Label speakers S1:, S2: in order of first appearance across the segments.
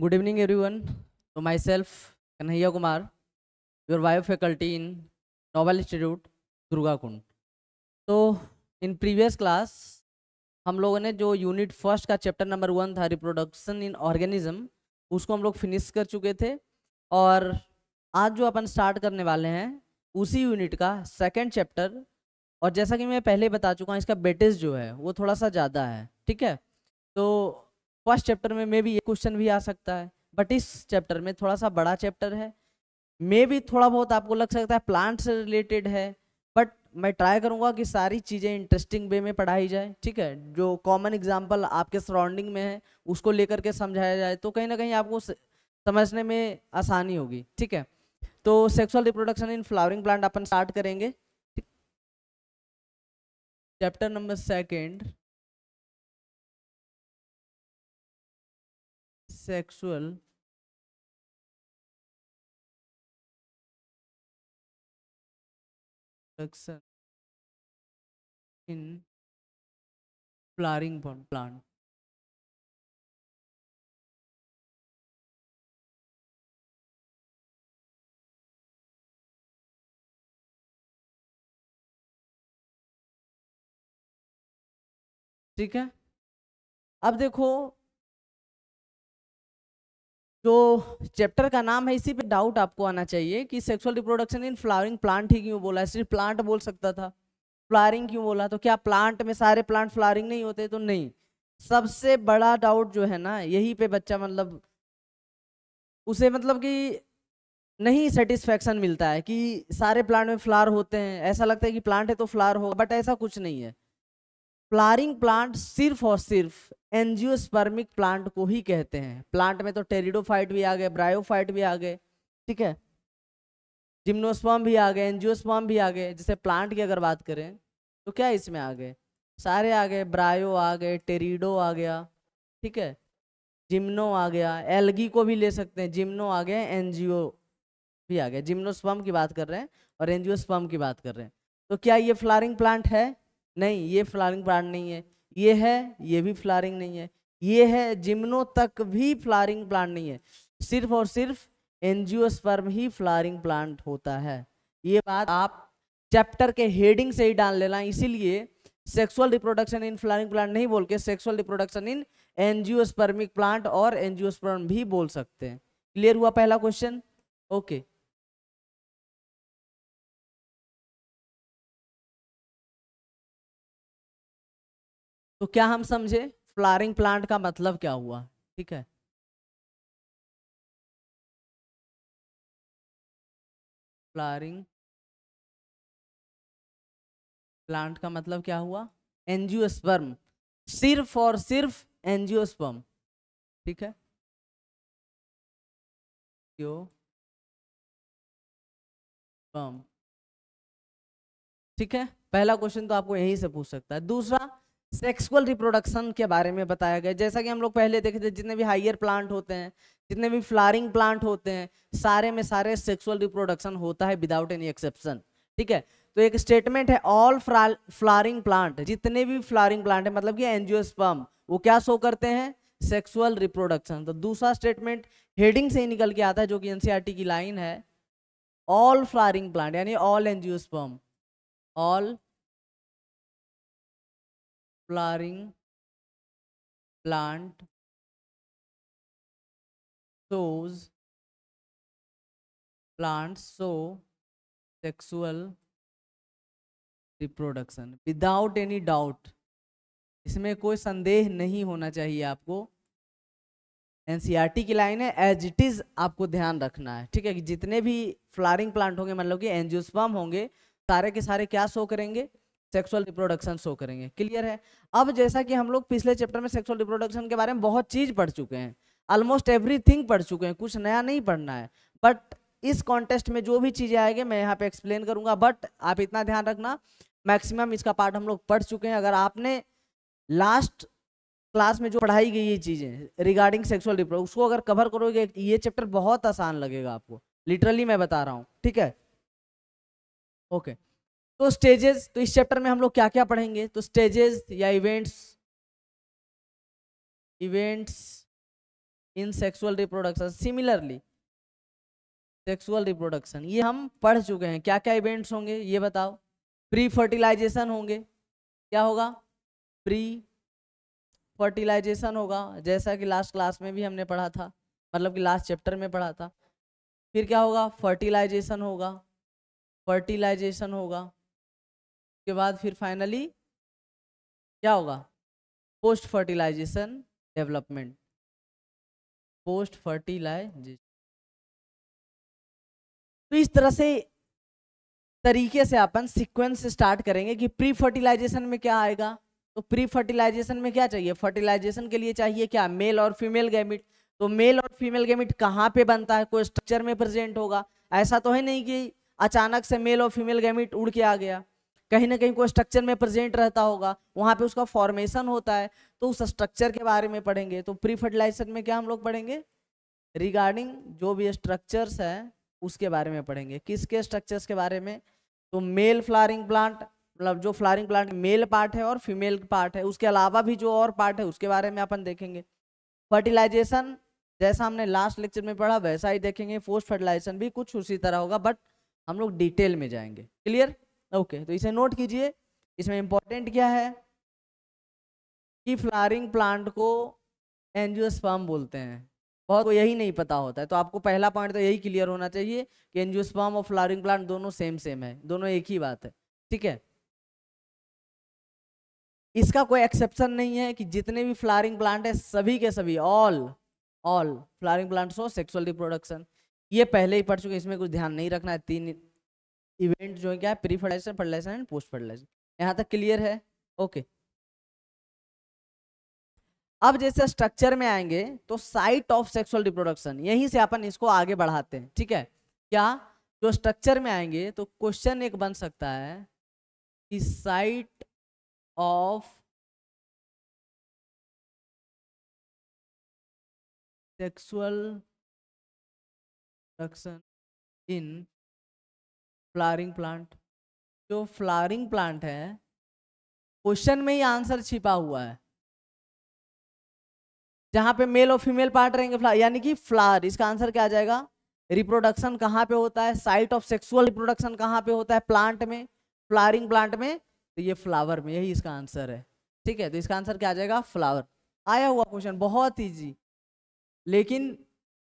S1: Good good evening myself Kanhaiya Kumar your your faculty in
S2: in institute Durga Kund तो in previous class हम लोगों ने जो यूनिट फर्स्ट का चैप्टर नंबर वन था रिप्रोडक्शन इन ऑर्गेनिज्म उसको हम लोग फिनिश कर चुके थे और आज जो अपन स्टार्ट करने वाले हैं उसी यूनिट का सेकेंड चैप्टर और जैसा कि मैं पहले बता चुका हूँ इसका बेटेज जो है वो थोड़ा सा ज़्यादा है ठीक है तो फर्स्ट चैप्टर में मे भी ये क्वेश्चन भी आ सकता है बट इस चैप्टर में थोड़ा सा बड़ा चैप्टर है मे भी थोड़ा बहुत आपको लग सकता है प्लांट से रिलेटेड है बट मैं ट्राई करूँगा कि सारी चीज़ें इंटरेस्टिंग वे में पढ़ाई जाए ठीक है जो कॉमन एग्जाम्पल आपके सराउंडिंग में है उसको लेकर के समझाया जाए तो कहीं ना कहीं आपको समझने में आसानी होगी ठीक है तो sexual reproduction in flowering plant
S1: अपन स्टार्ट करेंगे chapter number second sexual production in flowering plant. ठीक है अब देखो
S2: जो चैप्टर का नाम है इसी पे डाउट आपको आना चाहिए कि sexual reproduction in flowering plant ही क्यों बोला है सिर्फ प्लांट बोल सकता था फ्लावरिंग क्यों बोला तो क्या प्लांट में सारे प्लांट फ्लावरिंग नहीं होते तो नहीं सबसे बड़ा डाउट जो है ना यही पे बच्चा मतलब उसे मतलब कि नहीं सेटिस्फेक्शन मिलता है कि सारे प्लांट में फ्लार होते हैं ऐसा लगता है कि प्लांट है तो फ्लार होगा बट ऐसा कुछ नहीं है फ्लारिंग प्लांट सिर्फ और सिर्फ एनजियोस्पर्मिक प्लांट को ही कहते हैं प्लांट में तो टेरिडोफाइट भी आ गए ब्रायोफाइट भी आ गए ठीक है जिम्नोस्पम भी आ गए एनजियोस्पर्म भी आ गए जैसे प्लांट की अगर बात करें तो क्या इसमें आ गए सारे आ गए ब्रायो आ गए टेरिडो आ गया ठीक है जिम्नो आ गया एलगी को भी ले सकते हैं जिम्नो आ गए एनजीओ भी आ गया जिम्नोस्पम की बात कर रहे हैं और एनजियोस्पम की बात कर रहे हैं तो क्या ये फ्लारिंग प्लांट है नहीं ये फ्लारिंग प्लांट नहीं है ये है ये भी फ्लारिंग नहीं है ये है जिम्नो तक भी फ्लारिंग प्लांट नहीं है सिर्फ और सिर्फ स्पर्म ही फ्लारिंग प्लांट होता है ये बात आप चैप्टर के हेडिंग से ही डाल लेना इसीलिए sexual reproduction in flowering plant नहीं बोल के sexual reproduction in angiospermic plant और स्पर्म भी बोल
S1: सकते हैं क्लियर हुआ पहला क्वेश्चन ओके okay. तो क्या हम समझे फ्लारिंग प्लांट का मतलब क्या हुआ ठीक है फ्लारिंग प्लांट का मतलब क्या हुआ एनजियोस्पर्म सिर्फ और सिर्फ एनजियोस्पर्म ठीक है ठीक है पहला क्वेश्चन तो आपको यहीं से पूछ सकता है दूसरा
S2: सेक्सुअल रिप्रोडक्शन के बारे में बताया गया जैसा कि हम लोग पहले देखे थे जितने भी हाइयर प्लांट होते हैं जितने भी फ्लारिंग प्लांट होते हैं सारे में सारे सेक्सुअल रिप्रोडक्शन होता है विदाउट एनी एक्सेप्शन ठीक है तो एक स्टेटमेंट है ऑल फ्लारिंग प्लांट जितने भी फ्लारिंग प्लांट है मतलब कि एनजियोस्पर्म वो क्या शो करते हैं सेक्सुअल रिप्रोडक्शन तो दूसरा स्टेटमेंट हेडिंग से ही निकल के आता है जो कि एनसीआरटी e की लाइन है ऑल फ्लारिंग प्लांट यानी all
S1: angiosperm all flowering plant shows plants show sexual reproduction without any doubt
S2: इसमें कोई संदेह नहीं होना चाहिए आपको एनसीईआरटी e की लाइन है एज इट इज़ आपको ध्यान रखना है ठीक है कि जितने भी फ्लारिंग प्लांट होंगे मतलब कि एनजियोस्पम होंगे सारे के सारे क्या शो करेंगे सेक्सुअल रिप्रोडक्शन शो करेंगे क्लियर है अब जैसा कि हम लोग पिछले चैप्टर में सेक्सुअल रिप्रोडक्शन के बारे में बहुत चीज़ पढ़ चुके हैं ऑलमोस्ट एवरीथिंग पढ़ चुके हैं कुछ नया नहीं पढ़ना है बट इस कॉन्टेस्ट में जो भी चीज़ें आएगी मैं यहाँ पे एक्सप्लेन करूंगा बट आप इतना ध्यान रखना मैक्सिमम इसका पार्ट हम लोग पढ़ चुके हैं अगर आपने लास्ट क्लास में जो पढ़ाई गई ये चीज़ें रिगार्डिंग सेक्सुअल रिप्रोडक्शन उसको अगर कवर करोगे ये चैप्टर बहुत आसान लगेगा आपको लिटरली मैं बता रहा हूँ ठीक है ओके okay. तो स्टेजेस तो इस चैप्टर में हम लोग क्या क्या पढ़ेंगे तो स्टेजेस या events events in sexual reproduction similarly sexual reproduction ये हम पढ़ चुके हैं क्या क्या इवेंट्स होंगे ये बताओ प्री फर्टिलाइजेशन होंगे क्या होगा प्री फर्टिलाइजेशन होगा जैसा कि लास्ट क्लास में भी हमने पढ़ा था मतलब कि लास्ट चैप्टर में पढ़ा था फिर क्या होगा फर्टिलाइजेशन होगा फर्टिलाइजेशन होगा उसके बाद फिर फाइनली क्या होगा
S1: post fertilization development post fertilization तो इस तरह से
S2: तरीके से अपन सीक्वेंस स्टार्ट करेंगे कि प्री फर्टिलाइजेशन में क्या आएगा तो प्री फर्टिलाइजेशन में क्या चाहिए फर्टिलाइजेशन के लिए चाहिए क्या मेल और फीमेल गैमिट तो मेल और फीमेल गैमिट कहाँ पे बनता है कोई स्ट्रक्चर में प्रेजेंट होगा ऐसा तो है नहीं कि अचानक से मेल और फीमेल गैमिट उड़ के आ गया कहीं ना कहीं कोई स्ट्रक्चर में प्रेजेंट रहता होगा वहाँ पे उसका फॉर्मेशन होता है तो उस स्ट्रक्चर के बारे में पढ़ेंगे तो प्री फर्टिलाइजेशन में क्या हम लोग पढ़ेंगे रिगार्डिंग जो भी स्ट्रक्चर्स है उसके बारे में पढ़ेंगे किसके स्ट्रक्चर्स के बारे में तो मेल फ्लारिंग प्लांट मतलब जो फ्लारिंग प्लांट मेल पार्ट है और फीमेल पार्ट है उसके अलावा भी जो और पार्ट है उसके बारे में अपन देखेंगे फर्टिलाइजेशन जैसा हमने लास्ट लेक्चर में पढ़ा वैसा ही देखेंगे पोस्ट फर्टिलाइजेशन भी कुछ उसी तरह होगा बट हम लोग डिटेल में जाएंगे क्लियर ओके तो इसे नोट कीजिए इसमें इंपॉर्टेंट क्या है कि फ्लारिंग प्लांट को एनजियोस्पर्म बोलते हैं बहुत को यही नहीं पता होता है तो आपको पहला पॉइंट तो यही क्लियर होना चाहिए कि एनजियोस्पर्म और फ्लावरिंग प्लांट दोनों सेम सेम है दोनों एक ही बात है ठीक है इसका कोई एक्सेप्शन नहीं है कि जितने भी फ्लारिंग प्लांट है सभी के सभी ऑल ऑल फ्लारिंग प्लांट्स हो सेक्सुअल रिप्रोडक्शन ये पहले ही पढ़ चुके इसमें कुछ ध्यान नहीं रखना है तीन इवेंट जो है क्या pre fertilization fertilization and post fertilization यहाँ तक क्लियर है ओके अब जैसे स्ट्रक्चर में आएंगे तो साइट ऑफ सेक्सुअल रिप्रोडक्शन यहीं से अपन इसको आगे बढ़ाते हैं ठीक है क्या जो स्ट्रक्चर में आएंगे तो क्वेश्चन
S1: एक बन सकता है कि site of sexual reproduction in flowering plant जो फ्लावरिंग प्लांट है क्वेश्चन में ही आंसर छिपा हुआ
S2: है जहां पे मेल और फीमेल पार्ट रहेंगे यानी कि फ्लावर इसका आंसर क्या आ जाएगा रिप्रोडक्शन कहाँ पे होता है साइट ऑफ सेक्सुअल रिप्रोडक्शन कहाँ पे होता है प्लांट में फ्लावरिंग प्लांट में तो ये फ्लावर में यही इसका आंसर है ठीक है तो इसका आंसर क्या आ जाएगा फ्लावर आया हुआ क्वेश्चन बहुत ईजी लेकिन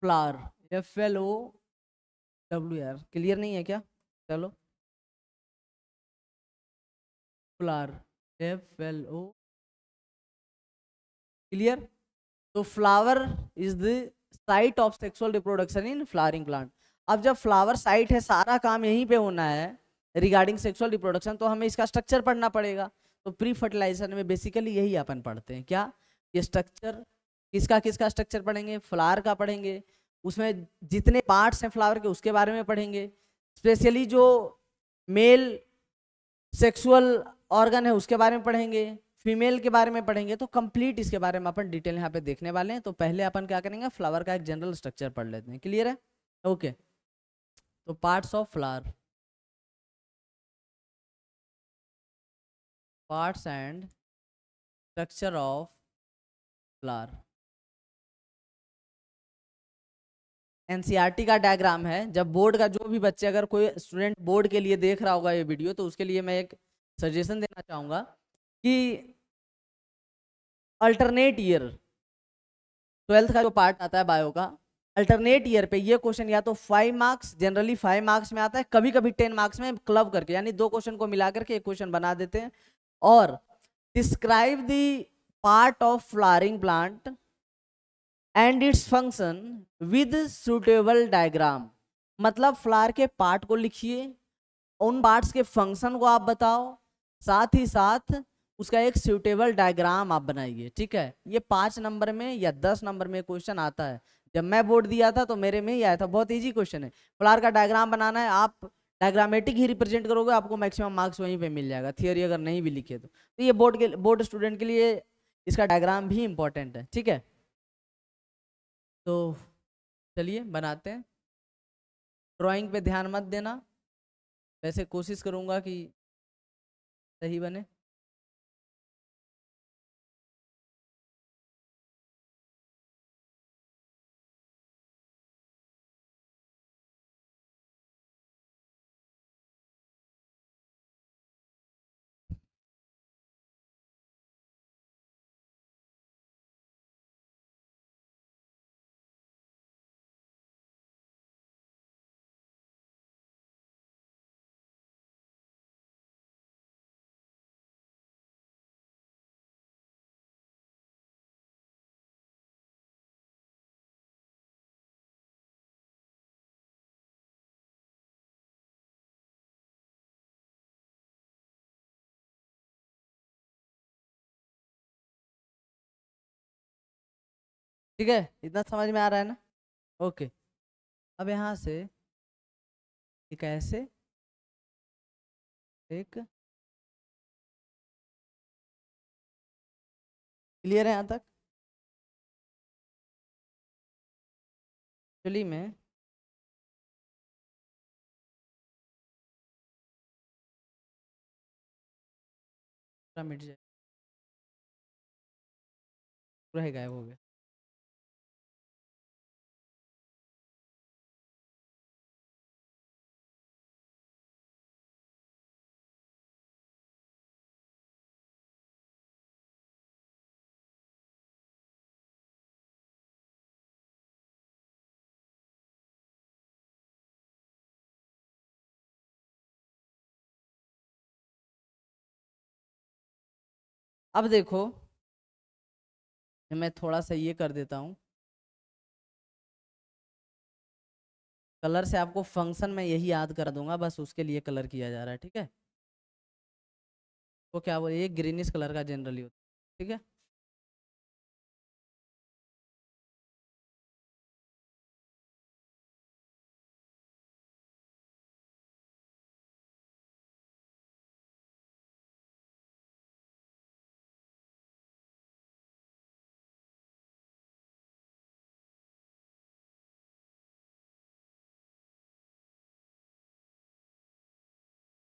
S1: flower F L O W R clear नहीं है क्या चलो flower F L O clear तो flower is the site of
S2: sexual reproduction in flowering plant अब जब फ्लावर साइट है सारा काम यहीं पे होना है रिगार्डिंग सेक्सुअल रिप्रोडक्शन तो हमें इसका स्ट्रक्चर पढ़ना पड़ेगा तो प्री फर्टिलाइजेशन में बेसिकली यही अपन पढ़ते हैं क्या ये स्ट्रक्चर किसका किसका स्ट्रक्चर पढ़ेंगे फ्लावर का पढ़ेंगे उसमें जितने पार्ट्स हैं फ्लावर के उसके बारे में पढ़ेंगे स्पेशली जो मेल सेक्सुअल ऑर्गन है उसके बारे में पढ़ेंगे फीमेल के बारे में पढ़ेंगे तो कंप्लीट इसके बारे में अपन डिटेल यहाँ पे देखने वाले हैं तो पहले अपन क्या करेंगे फ्लावर का एक जनरल स्ट्रक्चर
S1: पढ़ लेते हैं क्लियर है ओके तो parts of flower parts and structure of flower
S2: NCERT e का डायग्राम है जब बोर्ड का जो भी बच्चे अगर कोई स्टूडेंट बोर्ड के लिए देख रहा होगा ये वीडियो तो उसके लिए मैं एक सजेशन देना चाहूँगा कि अल्टरनेट ईयर ट्वेल्थ का जो पार्ट आता है बायो का अल्टरनेट ईयर पे ये क्वेश्चन या तो five marks generally five marks में आता है कभी कभी टेन मार्क्स में क्लब करके यानी दो क्वेश्चन को मिला करके एक क्वेश्चन बना देते हैं और describe the part of flowering plant and its function with suitable diagram मतलब फ्लावर के पार्ट को लिखिए उन पार्ट्स के फंक्शन को आप बताओ साथ ही साथ उसका एक सूटेबल डायग्राम आप बनाइए ठीक है ये पाँच नंबर में या दस नंबर में क्वेश्चन आता है जब मैं बोर्ड दिया था तो मेरे में ही आया था बहुत ईजी क्वेश्चन है फ्लावर का डायग्राम बनाना है आप डायग्रामेटिक ही रिप्रेजेंट करोगे आपको मैक्सिमम मार्क्स वहीं पे मिल जाएगा थियोरी अगर नहीं भी लिखे तो, तो ये बोर्ड के बोर्ड स्टूडेंट के लिए इसका डायग्राम भी इंपॉर्टेंट है ठीक है तो
S1: चलिए बनाते हैं ड्राइंग पे ध्यान मत देना वैसे कोशिश करूँगा कि सही बने ठीक है इतना समझ में आ रहा है ना ओके अब यहाँ से एक ऐसे एक क्लियर है यहाँ तक एक्चुअली में मिट जाए रह गायब हो गया अब देखो मैं थोड़ा सा ये कर देता हूँ
S2: कलर से आपको फंक्शन में यही याद कर दूंगा बस उसके लिए कलर किया जा रहा
S1: है ठीक है तो वो क्या बोलिए ग्रीनिश कलर का जनरली होता है ठीक है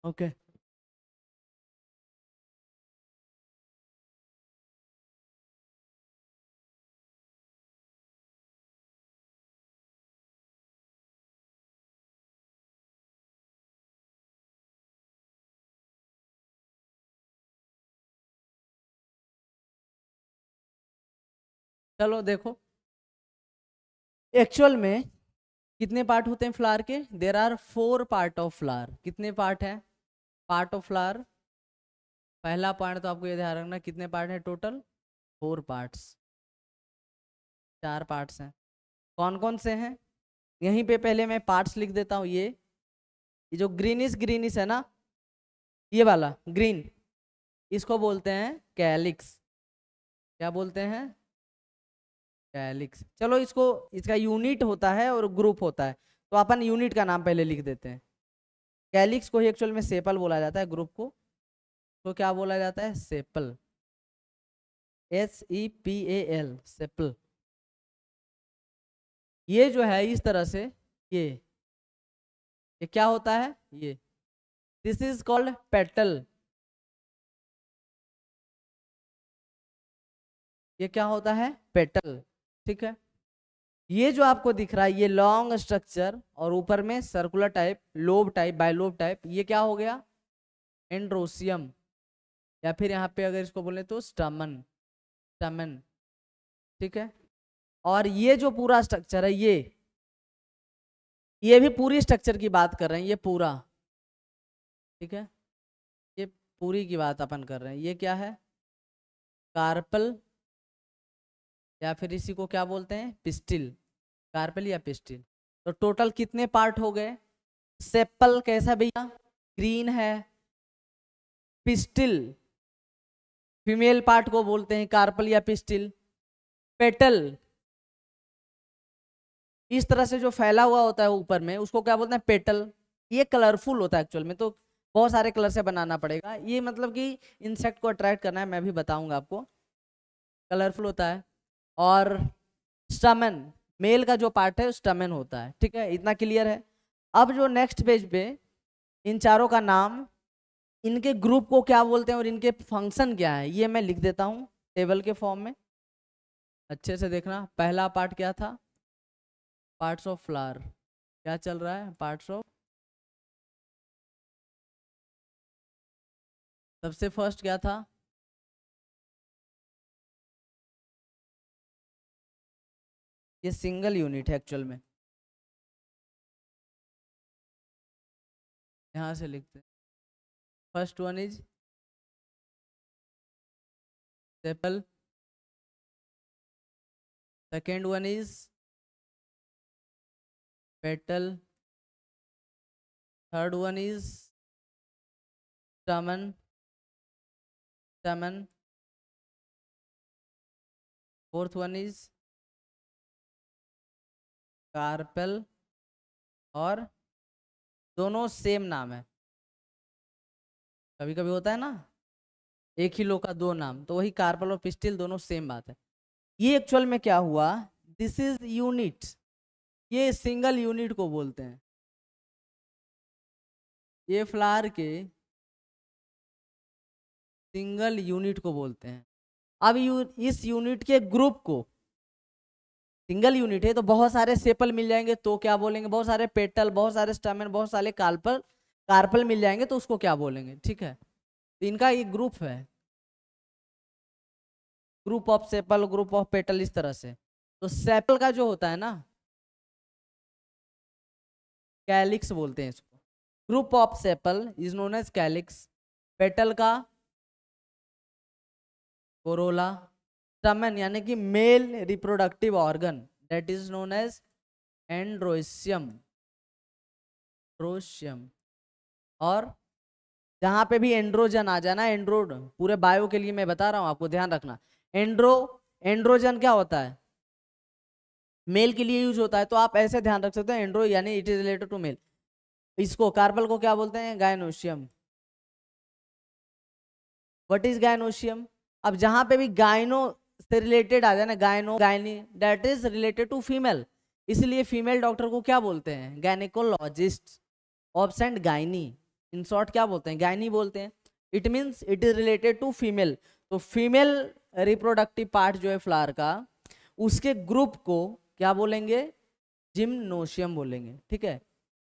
S1: Okay चलो देखो एक्चुअल में
S2: कितने पार्ट होते हैं फ्लावर के there are four part of flower कितने पार्ट है पार्ट ऑफ फ्लावर पहला पार्ट तो आपको ये ध्यान रखना कितने पार्ट हैं टोटल फोर पार्ट्स चार पार्ट्स हैं कौन कौन से हैं यहीं पे पहले मैं पार्ट्स लिख देता हूँ ये ये जो ग्रीनिश ग्रीनिश है ना ये वाला ग्रीन इसको बोलते हैं कैलिक्स क्या बोलते हैं कैलिक्स चलो इसको इसका यूनिट होता है और ग्रुप होता है तो अपन यूनिट का नाम पहले लिख देते हैं कैलिक्स को ही एक्चुअल में सेपल बोला जाता है ग्रुप को तो क्या बोला जाता है sepal S E P A L sepal ये जो है
S1: इस तरह से ये ये क्या होता है ये दिस इज कॉल्ड पेटल ये क्या होता है पेटल ठीक है ये जो आपको दिख रहा है
S2: ये लॉन्ग स्ट्रक्चर और ऊपर में circular type lobe type bilobe type ये क्या हो गया एंड्रोसियम या फिर यहाँ पे अगर इसको बोले तो स्टमन स्टमन ठीक है और ये जो पूरा स्ट्रक्चर है ये ये भी पूरी स्ट्रक्चर की बात कर रहे हैं ये पूरा ठीक है ये पूरी की बात अपन कर रहे हैं ये क्या है कार्पल या फिर इसी को क्या बोलते हैं पिस्टिल कार्पेल या पिस्टिल तो टोटल कितने पार्ट हो गए सेप्पल कैसा भैया ग्रीन
S1: है पिस्टिल फीमेल पार्ट को बोलते हैं कार्पल या पिस्टिल पेटल इस तरह
S2: से जो फैला हुआ होता है ऊपर में उसको क्या बोलते हैं पेटल ये कलरफुल होता है एक्चुअल में तो बहुत सारे कलर से बनाना पड़ेगा ये मतलब कि इंसेक्ट को अट्रैक्ट करना है मैं भी बताऊंगा आपको कलरफुल होता है और स्टमन मेल का जो पार्ट है स्टमन होता है ठीक है इतना क्लियर है अब जो नेक्स्ट पेज पे इन चारों का नाम इनके ग्रुप को क्या बोलते हैं और इनके फंक्शन क्या है ये मैं लिख देता हूँ टेबल के फॉर्म में अच्छे से देखना पहला पार्ट क्या था पार्ट्स
S1: ऑफ फ्लावर क्या चल रहा है पार्ट्स ऑफ सबसे फर्स्ट क्या था ये सिंगल यूनिट है एक्चुअल में यहां से लिखते हैं first one is sepal second one is petal third one is stamen stamen fourth one is carpel और दोनों सेम नाम है
S2: कभी कभी होता है ना एक ही लोग का दो नाम तो वही कार्पल और पिस्टिल दोनों सेम बात है ये एक्चुअल में क्या हुआ दिस इज यूनिट ये
S1: सिंगल यूनिट को बोलते हैं ये फ्लावर के सिंगल यूनिट को बोलते हैं अब यू,
S2: इस यूनिट के ग्रुप को सिंगल यूनिट है तो बहुत सारे सेपल मिल जाएंगे तो क्या बोलेंगे बहुत सारे पेटल बहुत सारे स्टमन बहुत सारे कार्पल कार्पल मिल जाएंगे तो उसको क्या बोलेंगे ठीक है तो इनका एक ग्रुप है group of sepal group of petal इस तरह से तो सेपल का जो होता है ना कैलिक्स बोलते हैं इसको group of sepal is known as calyx petal का कोरोला स्टमन यानी कि male reproductive organ that is known as androecium रोशियम और जहां पे भी एंड्रोजन आ जाना एंड्रोड पूरे बायो के लिए मैं बता रहा हूं आपको ध्यान रखना एंड्रो एंड्रोजन क्या होता है मेल के लिए यूज होता है तो आप ऐसे ध्यान रख सकते हो एंड्रो यानी it is related to male इसको कार्बल को क्या बोलते हैं गायनोशियम वट इज गायनोशियम अब जहां पे भी गायनो से रिलेटेड आ जाना gyno gynae that is related to female इसलिए फीमेल डॉक्टर को क्या बोलते हैं गायनिकोलॉजिस्ट ऑब्सेंट गायनी इन शॉर्ट क्या बोलते हैं गायनी बोलते हैं it means it is related to female तो फीमेल रिप्रोडक्टिव पार्ट जो है फ्लावर का उसके ग्रुप को क्या बोलेंगे जिम्नोशियम बोलेंगे ठीक है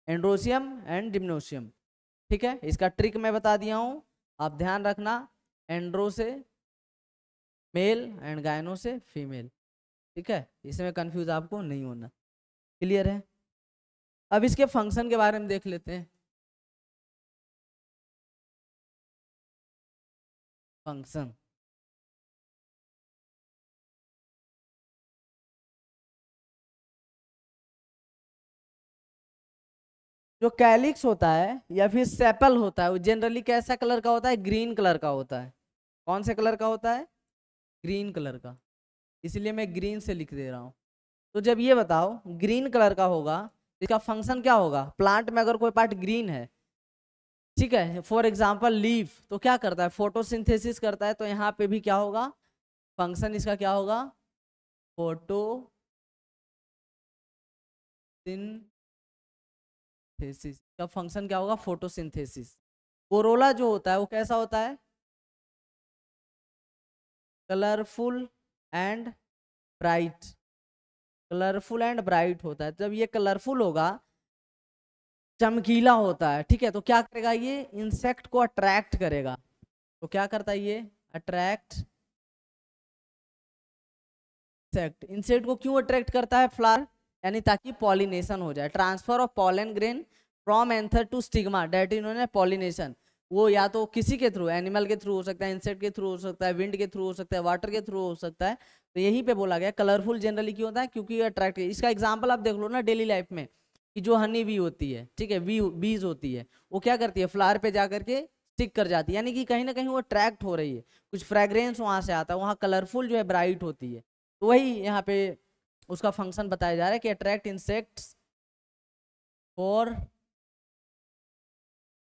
S2: एंड्रोशियम एंड जिम्नोशियम ठीक है इसका ट्रिक मैं बता दिया हूँ आप ध्यान रखना एंड्रो से मेल एंड गायनों से फीमेल ठीक है इसमें कंफ्यूज आपको नहीं होना क्लियर है
S1: अब इसके फंक्शन के बारे में देख लेते हैं फंक्शन जो कैलिक्स होता है या फिर सेपल होता है वो
S2: जनरली कैसा कलर का होता है ग्रीन कलर का होता है कौन से कलर का होता है ग्रीन कलर का इसलिए मैं ग्रीन से लिख दे रहा हूँ तो जब ये बताओ ग्रीन कलर का होगा इसका फंक्शन क्या होगा प्लांट में अगर कोई पार्ट ग्रीन है ठीक है फॉर एग्जाम्पल लीफ तो क्या करता है फोटोसिंथेसिस करता है तो यहाँ पे भी क्या होगा फंक्शन
S1: इसका क्या होगा फोटो सिंथेसिस का फंक्शन क्या होगा फोटोसिंथेसिस
S2: कोरोला जो होता है वो कैसा होता है colourful and bright colourful and bright होता है जब ये कलरफुल होगा चमकीला होता है ठीक है तो क्या करेगा ये इंसेक्ट को अट्रैक्ट करेगा तो क्या करता है ये अट्रैक्ट इंसेक्ट इंसेक्ट को क्यों अट्रैक्ट करता है फ्लावर यानी ताकि पॉलिनेशन हो जाए transfer of pollen grain from anther to stigma that इन्होंने पॉलिनेशन वो या तो किसी के थ्रू एनिमल के थ्रू हो सकता है इंसेक्ट के थ्रू हो सकता है विंड के थ्रू हो सकता है वाटर के थ्रू हो सकता है तो यहीं पे बोला गया कलरफुल जनरली क्यों होता है क्योंकि अट्रैक्ट इसका एग्जाम्पल आप देख लो ना डेली लाइफ में कि जो हनी बी होती है ठीक है बी बीज होती है वो क्या करती है फ्लावर पे जा करके स्टिक कर जाती है यानी कि कहीं ना कहीं वो अट्रैक्ट हो रही है कुछ फ्रेग्रेंस वहाँ से आता है वहाँ कलरफुल जो है ब्राइट होती है तो वही यहाँ पे उसका फंक्शन बताया जा रहा है कि attract insects
S1: for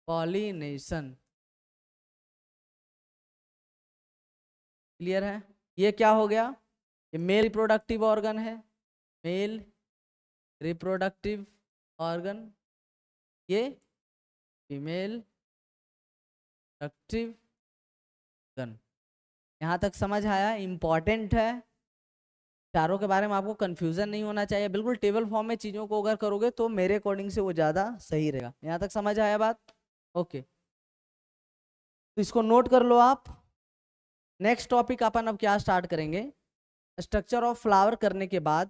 S1: pollination clear है ये क्या हो गया ये मेल रिप्रोडक्टिव ऑर्गन है मेल रिप्रोडक्टिव ऑर्गन ये फीमेल रिप्रोडक्टिव ऑर्गन यहाँ तक समझ आया इम्पॉर्टेंट
S2: है चारों के बारे में आपको कन्फ्यूज़न नहीं होना चाहिए बिल्कुल टेबल फॉर्म में चीज़ों को अगर करोगे तो मेरे अकॉर्डिंग से वो ज़्यादा सही रहेगा यहाँ तक समझ आया बात ओके तो इसको नोट कर लो आप नेक्स्ट टॉपिक अपन अब क्या स्टार्ट करेंगे स्ट्रक्चर ऑफ फ्लावर करने के बाद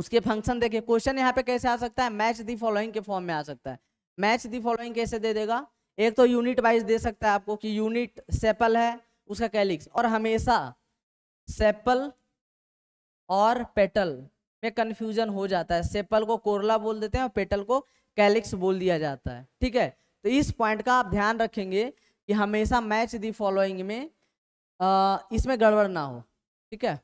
S2: उसके फंक्शन देखे क्वेश्चन यहाँ पे कैसे आ सकता है मैच दी फॉलोइंग के फॉर्म में आ सकता है मैच दी फॉलोइंग कैसे दे देगा एक तो यूनिट वाइज दे सकता है आपको कि यूनिट सेपल है उसका कैलिक्स और हमेशा सेपल और पेटल में कन्फ्यूजन हो जाता है सेपल को कोरला बोल देते हैं और पेटल को कैलिक्स बोल दिया जाता है ठीक है तो इस पॉइंट का आप ध्यान रखेंगे कि हमेशा मैच दी फॉलोइंग में आ, इसमें गड़बड़ ना हो ठीक है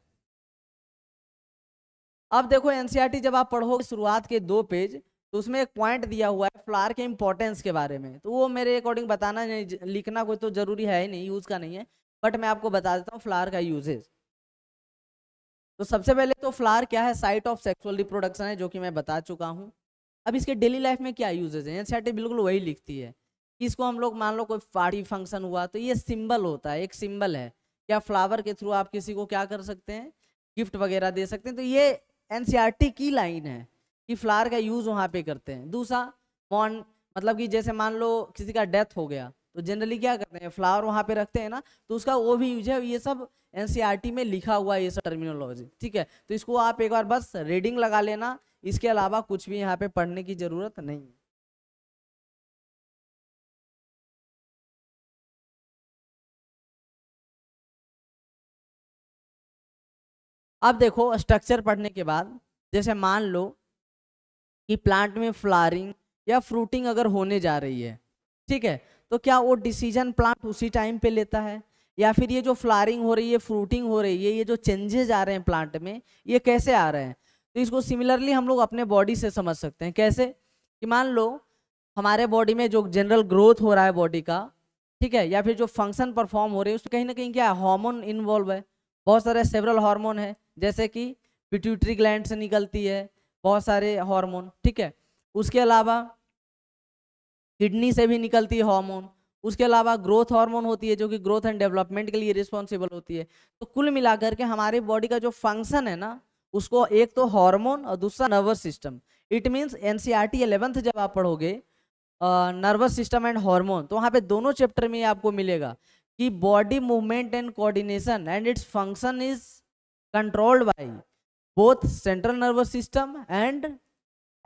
S2: अब देखो एनसीईआरटी e जब आप पढ़ोगे शुरुआत के दो पेज तो उसमें एक पॉइंट दिया हुआ है फ्लावर के इंपॉर्टेंस के बारे में तो वो मेरे अकॉर्डिंग बताना नहीं लिखना कोई तो जरूरी है ही नहीं यूज़ का नहीं है बट मैं आपको बता देता हूँ फ्लावर का यूजेज तो सबसे पहले तो फ्लावर क्या है साइट ऑफ सेक्सुअल रिप्रोडक्शन है जो कि मैं बता चुका हूँ अब इसके डेली लाइफ में क्या यूजेज है एनसीआर बिल्कुल वही लिखती है इसको हम लोग मान लो कोई पार्टी फंक्शन हुआ तो ये सिंबल होता है एक सिंबल है क्या फ्लावर के थ्रू आप किसी को क्या कर सकते हैं गिफ्ट वगैरह दे सकते हैं तो ये एनसीईआरटी e की लाइन है कि फ्लावर का यूज़ वहाँ पे करते हैं दूसरा मॉन मतलब कि जैसे मान लो किसी का डेथ हो गया तो जनरली क्या करते हैं फ्लावर वहाँ पे रखते हैं ना तो उसका वो भी यूज है ये सब एनसीईआरटी e में लिखा हुआ है ये सब टर्मिनोलॉजी ठीक है तो इसको आप एक बार बस रीडिंग लगा लेना इसके अलावा
S1: कुछ भी यहाँ पे पढ़ने की ज़रूरत नहीं है अब देखो स्ट्रक्चर पढ़ने के बाद जैसे मान लो
S2: कि प्लांट में फ्लारिंग या फ्रूटिंग अगर होने जा रही है ठीक है तो क्या वो डिसीजन प्लांट उसी टाइम पे लेता है या फिर ये जो फ्लारिंग हो रही है फ्रूटिंग हो रही है ये जो चेंजेज आ रहे हैं प्लांट में ये कैसे आ रहे हैं तो इसको सिमिलरली हम लोग अपने बॉडी से समझ सकते हैं कैसे कि मान लो हमारे बॉडी में जो जनरल ग्रोथ हो रहा है बॉडी का ठीक है या फिर जो फंक्शन परफॉर्म हो रही है उसमें कहीं ना कहीं क्या है हार्मोन इन्वॉल्व है बहुत सारे सेवरल हार्मोन है जैसे कि पिट्यूटरी ग्लैंड से निकलती है बहुत सारे हार्मोन ठीक है उसके अलावा किडनी से भी निकलती है हार्मोन उसके अलावा ग्रोथ हार्मोन होती है जो कि ग्रोथ एंड डेवलपमेंट के लिए रिस्पॉन्सिबल होती है तो कुल मिलाकर के हमारे बॉडी का जो फंक्शन है ना उसको एक तो हार्मोन और दूसरा nervous system it means N C R T eleventh जब आप पढ़ोगे नर्वस सिस्टम एंड हार्मोन तो वहाँ पे दोनों चैप्टर में आपको मिलेगा कि body movement and coordination and its function is controlled by both central nervous system and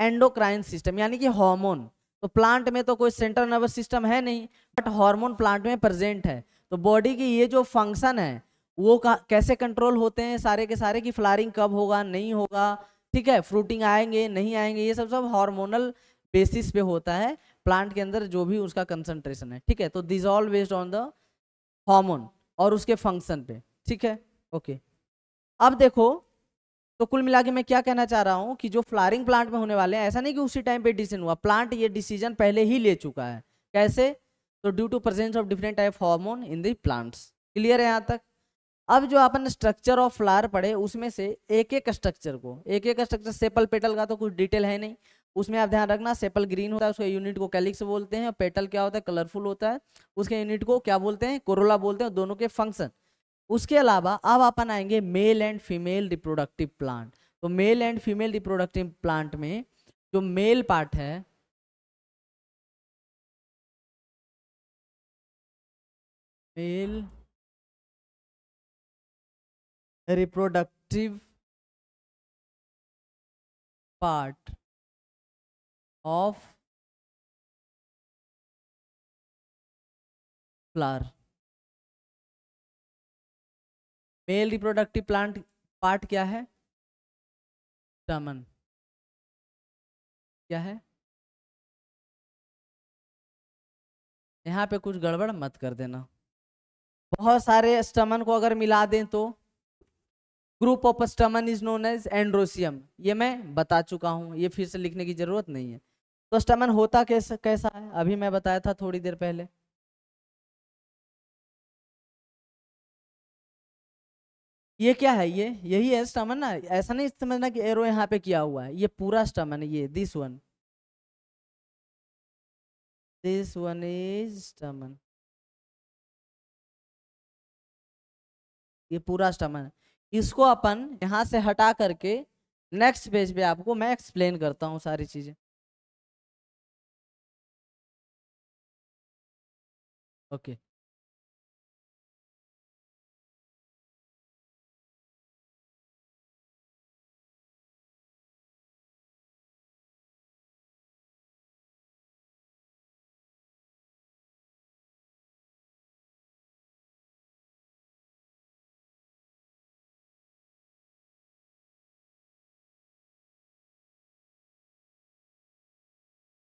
S2: endocrine system यानी कि हॉर्मोन तो प्लांट में तो कोई सेंट्रल नर्वस सिस्टम है नहीं बट हॉर्मोन प्लांट में प्रेजेंट है तो बॉडी की ये जो फंक्शन है वो कैसे कंट्रोल होते हैं सारे के सारे कि फ्लारिंग कब होगा नहीं होगा ठीक है फ्रूटिंग आएंगे नहीं आएंगे ये सब सब हार्मोनल बेसिस पे होता है प्लांट के अंदर जो भी उसका कंसंट्रेशन है ठीक है तो these all based on the hormone और उसके फंक्शन पे ठीक है ओके अब देखो तो कुल मिला के मैं क्या कहना चाह रहा हूँ कि जो फ्लारिंग प्लांट में होने वाले हैं ऐसा नहीं कि उसी टाइम पे डिसीजन हुआ प्लांट ये डिसीजन पहले ही ले चुका है कैसे तो due to presence of different type hormone in the plants clear है यहाँ तक अब जो अपन स्ट्रक्चर ऑफ फ्लावर पढ़े उसमें से एक एक स्ट्रक्चर को एक एक स्ट्रक्चर सेपल पेटल का तो कुछ डिटेल है नहीं उसमें आप ध्यान रखना सेपल ग्रीन होता है उसके यूनिट को कैलिक्स बोलते हैं और पेटल क्या होता है कलरफुल होता है उसके यूनिट को क्या बोलते हैं कोरोला बोलते हैं दोनों के फंक्शन उसके अलावा अब अपन आएंगे male and female reproductive plant तो male and female reproductive plant में
S1: जो मेल पार्ट है male reproductive part of flower male reproductive plant part क्या है स्टमन क्या है यहाँ पे
S2: कुछ गड़बड़ मत कर देना
S1: बहुत सारे स्टमन को अगर मिला दें तो
S2: group of stamen is known as androecium ये मैं बता चुका हूँ ये फिर से लिखने की जरूरत नहीं है तो स्टमन होता कैसा कैसा है अभी मैं बताया था थोड़ी देर पहले
S1: ये क्या है ये यही है स्टमन ना ऐसा नहीं समझना कि एरो यहाँ पे किया हुआ है ये पूरा स्टमन ये this one this one is stamen ये पूरा स्टमन है
S2: इसको अपन यहाँ से हटा करके नेक्स्ट पेज पे आपको मैं एक्सप्लेन करता हूँ
S1: सारी चीज़ें ओके okay.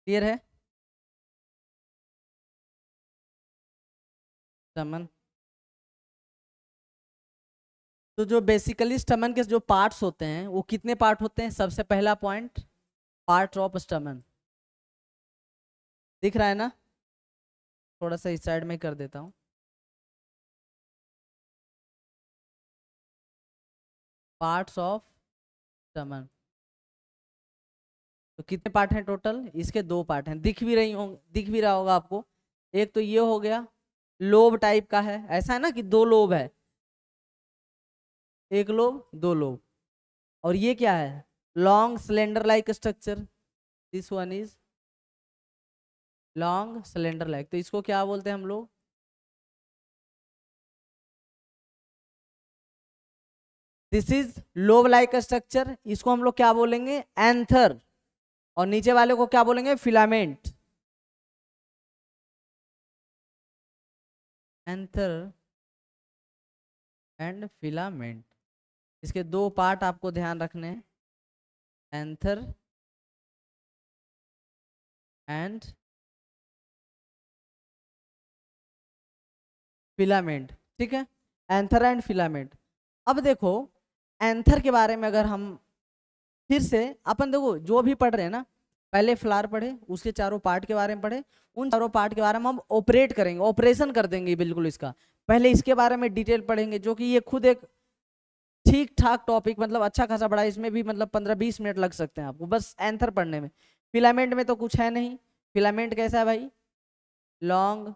S1: क्लियर है स्टमन तो
S2: जो बेसिकली स्टमन के जो पार्ट्स होते हैं वो कितने पार्ट होते हैं सबसे पहला पॉइंट
S1: पार्ट ऑफ स्टमन दिख रहा है ना थोड़ा सा इस साइड में कर देता हूँ पार्ट्स ऑफ स्टमन
S2: तो कितने पार्ट हैं टोटल इसके दो पार्ट हैं दिख भी रही होंगे दिख भी रहा होगा आपको एक तो ये हो गया लोब टाइप का है ऐसा है ना कि दो लोब है एक लोब दो लोब और ये क्या है long cylinder like structure
S1: this one is long cylinder like तो इसको क्या बोलते हैं हम लोग this is lobe like structure इसको हम लोग क्या बोलेंगे एंथर और नीचे वाले को क्या बोलेंगे फिलामेंट एंथर एंड फिलामेंट इसके दो पार्ट आपको ध्यान रखने हैं एंथर एंड फिलामेंट ठीक है एंथर एंड फिलामेंट अब
S2: देखो एंथर के बारे में अगर हम फिर से अपन देखो जो भी पढ़ रहे हैं ना पहले फ्लार पढ़े उसके चारों पार्ट के बारे में पढ़े उन चारों पार्ट के बारे में हम ऑपरेट करेंगे ऑपरेशन कर देंगे बिल्कुल इसका पहले इसके बारे में डिटेल पढ़ेंगे जो कि ये खुद एक ठीक ठाक टॉपिक मतलब अच्छा खासा बड़ा इसमें भी मतलब पंद्रह बीस मिनट लग सकते हैं आपको बस एंथर पढ़ने
S1: में फिलामेंट में तो कुछ है नहीं फिलामेंट कैसा है भाई long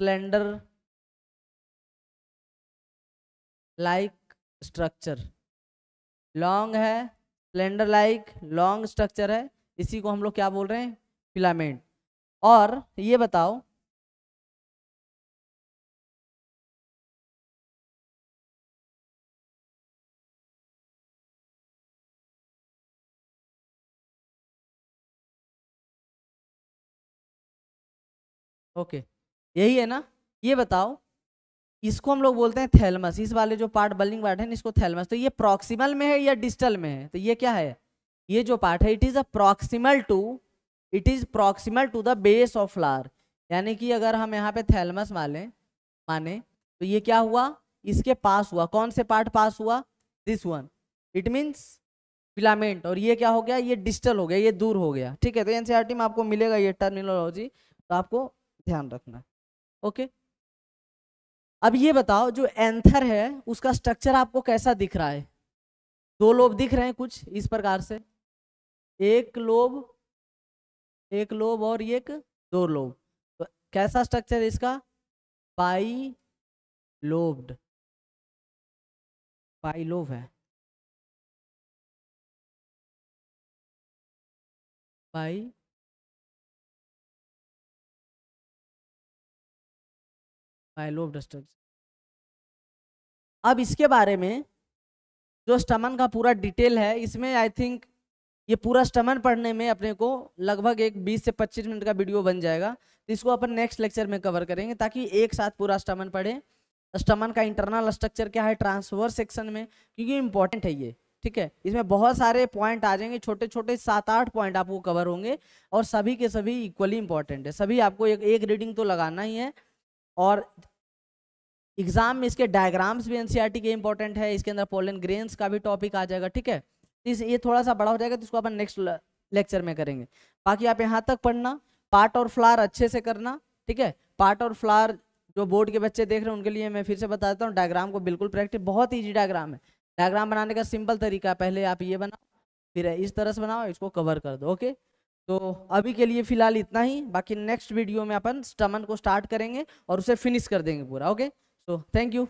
S1: slender like structure long है सिलेंडर लाइक लॉन्ग स्ट्रक्चर है इसी को हम लोग क्या बोल रहे हैं फिलामेंट और ये बताओ ओके okay. यही है ना ये बताओ इसको हम लोग बोलते हैं थैलमस इस वाले जो
S2: पार्ट बल्लिंग पार्ट है ना इसको थैलमस तो ये प्रॉक्सिमल में है या डिस्टल में है तो ये क्या है ये जो पार्ट है it is a proximal to it is proximal to the base of flower यानी कि अगर हम यहाँ पे थैलमस माने माने तो ये क्या हुआ इसके पास हुआ कौन से पार्ट पास हुआ this one it means filament और ये क्या हो गया ये डिस्टल हो गया ये दूर हो गया ठीक है तो एनसीईआरटी e में आपको मिलेगा ये टर्मिनोलॉजी तो आपको ध्यान रखना ओके अब ये बताओ जो एंथर है उसका स्ट्रक्चर आपको कैसा दिख रहा है दो लोब दिख रहे हैं कुछ इस प्रकार से एक लोब एक लोब और एक दो लोब तो
S1: कैसा स्ट्रक्चर है इसका पाई लोब्ड पाई लोब है पाई माइलो ऑफ डिस्ट्रक्शन अब इसके बारे में जो स्टमन का पूरा डिटेल है इसमें आई थिंक ये
S2: पूरा स्टमन पढ़ने में अपने को लगभग एक 20 से 25 मिनट का वीडियो बन जाएगा तो इसको अपन नेक्स्ट लेक्चर में कवर करेंगे ताकि एक साथ पूरा स्टमन पढ़े स्टमन का इंटरनल स्ट्रक्चर क्या है ट्रांसवर सेक्शन में क्योंकि इंपॉर्टेंट है ये ठीक है इसमें बहुत सारे पॉइंट आ जाएंगे छोटे छोटे सात आठ पॉइंट आपको कवर होंगे और सभी के सभी इक्वली इंपॉर्टेंट है सभी आपको एक एक रीडिंग तो लगाना ही है और एग्जाम में इसके डायग्राम्स भी एनसीईआरटी e के इंपॉर्टेंट है इसके अंदर पोलन ग्रेन्स का भी टॉपिक आ जाएगा ठीक है इस ये थोड़ा सा बड़ा हो जाएगा तो इसको अपन नेक्स्ट लेक्चर में करेंगे बाकी आप यहाँ तक पढ़ना पार्ट और फ्लार अच्छे से करना ठीक है पार्ट और फ्लार जो बोर्ड के बच्चे देख रहे हैं उनके लिए मैं फिर से बता देता हूँ डायग्राम को बिल्कुल प्रैक्टिस बहुत ईजी डायग्राम है डायग्राम बनाने का सिंपल तरीका पहले आप ये बनाओ फिर इस तरह से बनाओ इसको कवर कर दो ओके तो अभी के लिए फिलहाल इतना ही बाकी नेक्स्ट वीडियो में अपन स्टमन
S1: को स्टार्ट करेंगे और उसे फिनिश कर देंगे पूरा ओके सो थैंक यू